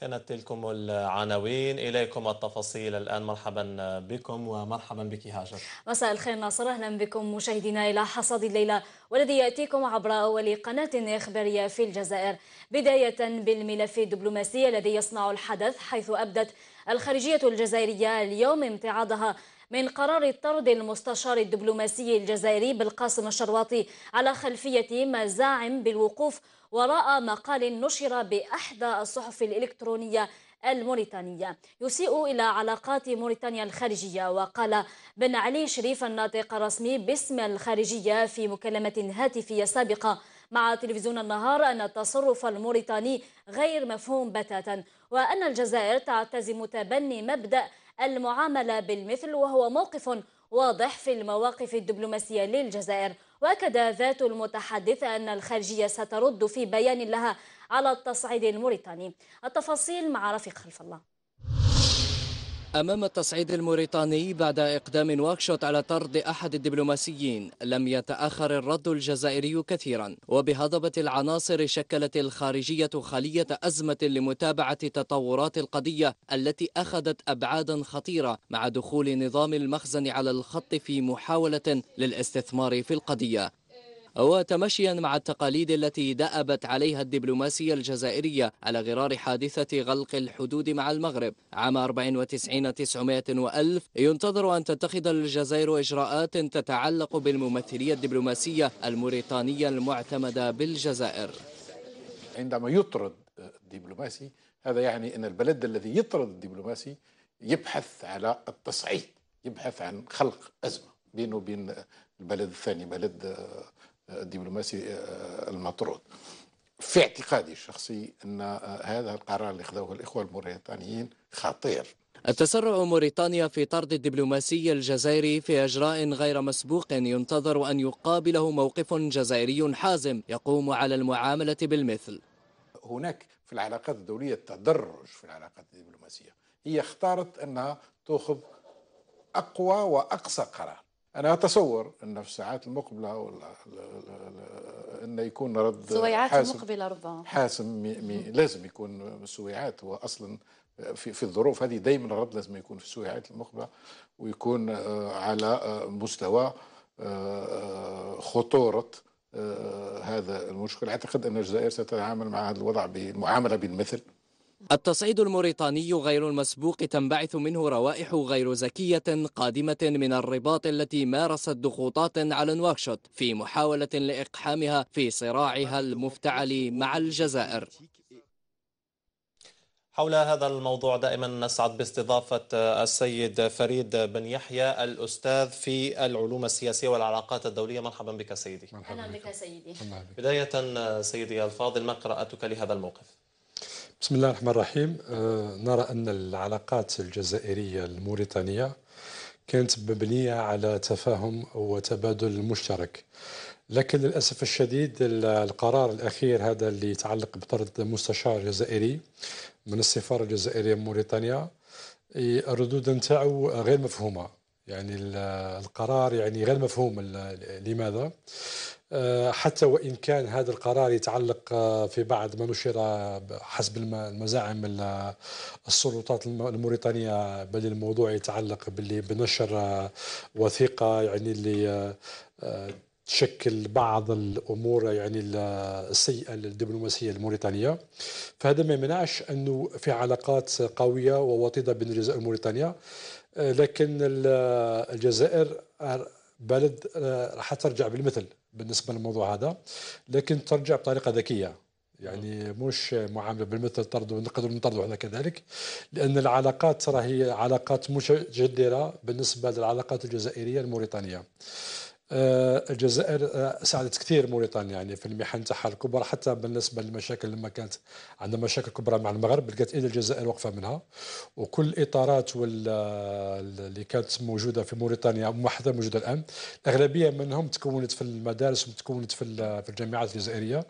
كانت تلكم العناوين إليكم التفاصيل الآن مرحبا بكم ومرحبا بك هاجر مساء الخير ناصر أهلا بكم مشاهدينا إلى حصاد الليلة والذي يأتيكم عبر أول قناة إخبارية في الجزائر بداية بالملف الدبلوماسي الذي يصنع الحدث حيث أبدت الخارجية الجزائرية اليوم امتعاضها من قرار طرد المستشار الدبلوماسي الجزائري بالقاسم الشرواطي على خلفية مزاعم بالوقوف وراء مقال نشر بإحدى الصحف الإلكترونية الموريتانية يسيء إلى علاقات موريتانيا الخارجية وقال بن علي شريف الناطق الرسمي باسم الخارجية في مكالمة هاتفية سابقة مع تلفزيون النهار أن التصرف الموريتاني غير مفهوم بتاتا وأن الجزائر تعتزم تبني مبدأ المعاملة بالمثل وهو موقف واضح في المواقف الدبلوماسية للجزائر واكد ذات المتحدثه ان الخارجيه سترد في بيان لها على التصعيد الموريتاني التفاصيل مع رفيق خلف الله أمام التصعيد الموريتاني بعد إقدام واكشوت على طرد أحد الدبلوماسيين لم يتأخر الرد الجزائري كثيرا وبهضبة العناصر شكلت الخارجية خلية أزمة لمتابعة تطورات القضية التي أخذت أبعادا خطيرة مع دخول نظام المخزن على الخط في محاولة للاستثمار في القضية وتمشيا مع التقاليد التي دأبت عليها الدبلوماسية الجزائرية على غرار حادثة غلق الحدود مع المغرب عام 94 900 وألف ينتظر أن تتخذ الجزائر إجراءات تتعلق بالممثلية الدبلوماسية الموريتانية المعتمدة بالجزائر عندما يطرد الدبلوماسي هذا يعني أن البلد الذي يطرد الدبلوماسي يبحث على التصعيد يبحث عن خلق أزمة بينه وبين البلد الثاني بلد الدبلوماسي آه، آه، المطرود في اعتقادي الشخصي ان آه، هذا القرار اللي خذوه الاخوه الموريتانيين خطير التسرع موريتانيا في طرد الدبلوماسي الجزائري في اجراء غير مسبوق ينتظر ان يقابله موقف جزائري حازم يقوم على المعامله بالمثل. هناك في العلاقات الدوليه تدرج في العلاقات الدبلوماسيه، هي اختارت انها تاخذ اقوى واقصى قرار. انا اتصور ان في الساعات المقبله ولا انه يكون رد سويعات حاسم مقبله ربما حاسم مي مي لازم يكون سويعات هو اصلا في, في الظروف هذه دائما الرد لازم يكون في السويعات المقبله ويكون آه، على آه، مستوى آه، خطوره هذا المشكل اعتقد ان الجزائر ستتعامل مع هذا الوضع بمعامله بالمثل التصعيد الموريتاني غير المسبوق تنبعث منه روائح غير زكية قادمة من الرباط التي مارست ضغوطات على نواكشوط في محاولة لإقحامها في صراعها المفتعل مع الجزائر حول هذا الموضوع دائما نسعد باستضافة السيد فريد بن يحيى الأستاذ في العلوم السياسية والعلاقات الدولية مرحبا بك سيدي مرحبا بك سيدي بداية سيدي الفاضل ما قراءتك لهذا الموقف بسم الله الرحمن الرحيم آه، نرى أن العلاقات الجزائرية الموريتانية كانت مبنية على تفاهم وتبادل مشترك لكن للأسف الشديد القرار الأخير هذا اللي يتعلق بطرد مستشار جزائري من السفارة الجزائرية موريتانيا الردود نتاعو غير مفهومة يعني القرار يعني غير مفهوم لماذا آه، حتى وان كان هذا القرار يتعلق آه، في بعض ما نشر حسب المزاعم السلطات الموريتانيه بل الموضوع يتعلق بنشر آه، وثيقه يعني اللي تشكل بعض الامور يعني السيئه للدبلوماسيه الموريتانيه فهذا ما يمنعش انه في علاقات قويه ووطيده بين الجزائر وموريتانيا آه، لكن الجزائر آه، بلد آه، راح ترجع بالمثل بالنسبه للموضوع هذا لكن ترجع بطريقه ذكيه يعني مش معامله بالمثل طرد نقدر نطردوا احنا كذلك لان العلاقات ترى هي علاقات متجذره بالنسبه للعلاقات الجزائريه الموريتانيه آه، الجزائر آه، ساعدت كثير موريتانيا يعني في المحن تاعها الكبرى حتى بالنسبه للمشاكل لما كانت عندها مشاكل كبرى مع المغرب لقات اذا الجزائر واقفه منها وكل الاطارات آه، اللي كانت موجوده في موريتانيا موحده موجوده الان الاغلبيه منهم تكونت في المدارس وتكونت في في الجامعات الجزائريه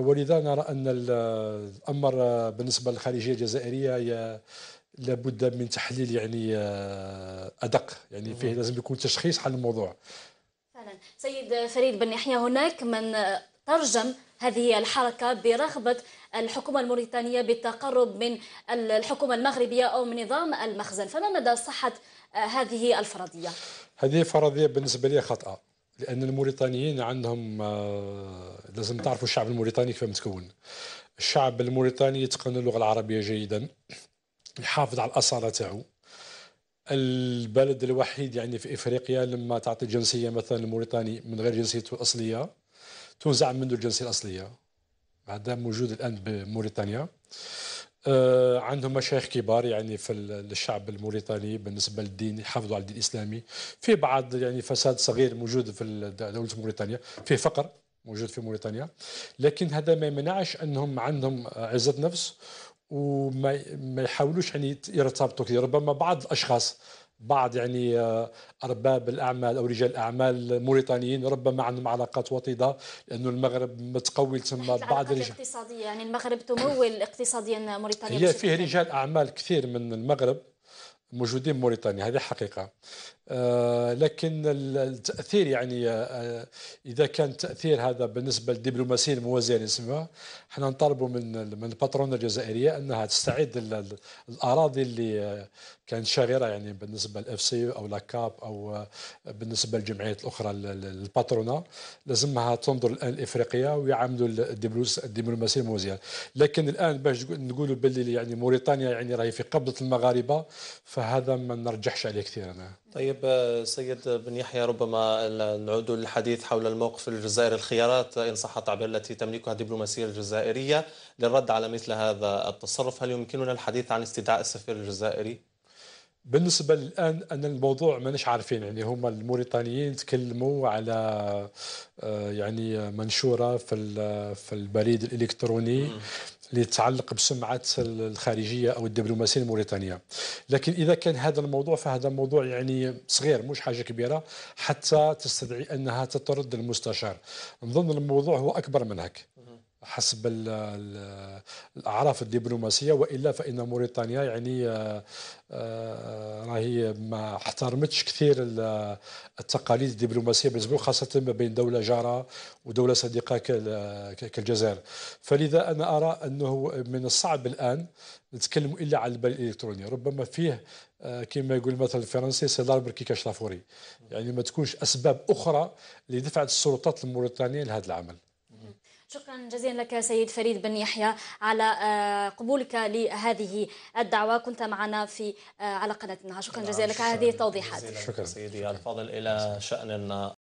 ولذا نرى ان الامر بالنسبه للخارجيه الجزائريه لابد من تحليل يعني آه، ادق يعني فيه لازم يكون تشخيص حل الموضوع فعلا سيد فريد بن يحيى هناك من ترجم هذه الحركة برغبة الحكومة الموريتانية بالتقرب من الحكومة المغربية أو من نظام المخزن فما مدى صحة آه، هذه الفرضية؟ هذه فرضية بالنسبة لي خاطئة لأن الموريتانيين عندهم آه، لازم تعرفوا الشعب الموريتاني كيف متكون الشعب الموريتاني يتقن اللغة العربية جيدا يحافظ على الاصاله تاعو البلد الوحيد يعني في افريقيا لما تعطي الجنسيه مثلا الموريتاني من غير جنسيته الاصليه تنزع منه الجنسيه الاصليه هذا موجود الان بموريتانيا آه عندهم مشايخ كبار يعني في الشعب الموريتاني بالنسبه للدين يحافظوا على الدين الاسلامي في بعض يعني فساد صغير موجود في دوله موريتانيا في فقر موجود في موريتانيا لكن هذا ما يمنعش انهم عندهم عزه نفس وما ما يحاولوش يعني يرتبطوا كثير ربما بعض الاشخاص بعض يعني آه، ارباب الاعمال او رجال الاعمال موريتانيين ربما عندهم علاقات وطيده لانه المغرب متقوي تما بعض الرجال الاقتصاديه يعني المغرب تمول اقتصاديا موريتانيا هي فيه رجال اعمال كثير من المغرب موجودين موريتانيا هذه حقيقه آه، لكن التاثير يعني آه، آه، اذا كان تاثير هذا بالنسبه للدبلوماسيه الموازيه نسميها احنا نطالبوا من من الباترونه الجزائريه انها تستعيد الاراضي اللي كانت شاغره يعني بالنسبه للاف سي او لاكاب او بالنسبه للجمعيات الاخرى الباترونه لازمها تنظر الان لافريقيا ويعاملوا الدبلوماسيه الموازيه لكن الان باش نقولوا باللي يعني موريتانيا يعني راهي في قبضه المغاربه فهذا ما نرجحش عليه كثير انا طيب آه، سيد بن يحيى ربما نعود للحديث حول الموقف الجزائري الخيارات إن صح التعبير التي تملكها الدبلوماسية الجزائرية للرد على مثل هذا التصرف هل يمكننا الحديث عن استدعاء السفير الجزائري؟ بالنسبه للان ان الموضوع ماناش عارفين يعني هما الموريتانيين تكلموا على آه، يعني منشوره في في البريد الالكتروني اللي يتعلق بسمعه الخارجيه او الدبلوماسيه الموريتانيه لكن اذا كان هذا الموضوع فهذا موضوع يعني صغير مش حاجه كبيره حتى تستدعي انها تطرد المستشار نظن الموضوع هو اكبر من هيك حسب الاعراف الدبلوماسيه والا فان موريتانيا يعني آه، آه، راهي ما احترمتش كثير التقاليد الدبلوماسيه بالنسبه خاصه ما بين دوله جاره ودوله صديقه كالجزائر فلذا انا ارى انه من الصعب الان نتكلم الا على البريد الالكتروني ربما فيه آه، كما يقول مثلا الفرنسي سي لاربر كي كاش يعني ما تكونش اسباب اخرى لدفعه السلطات الموريتانيه لهذا العمل شكرا جزيلا لك سيد فريد بن يحيى على آه، قبولك لهذه الدعوه كنت معنا في آه، على قناتنا شكرا نعم، جزيلا لك على هذه التوضيحات شكرا سيدي الفاضل الى شان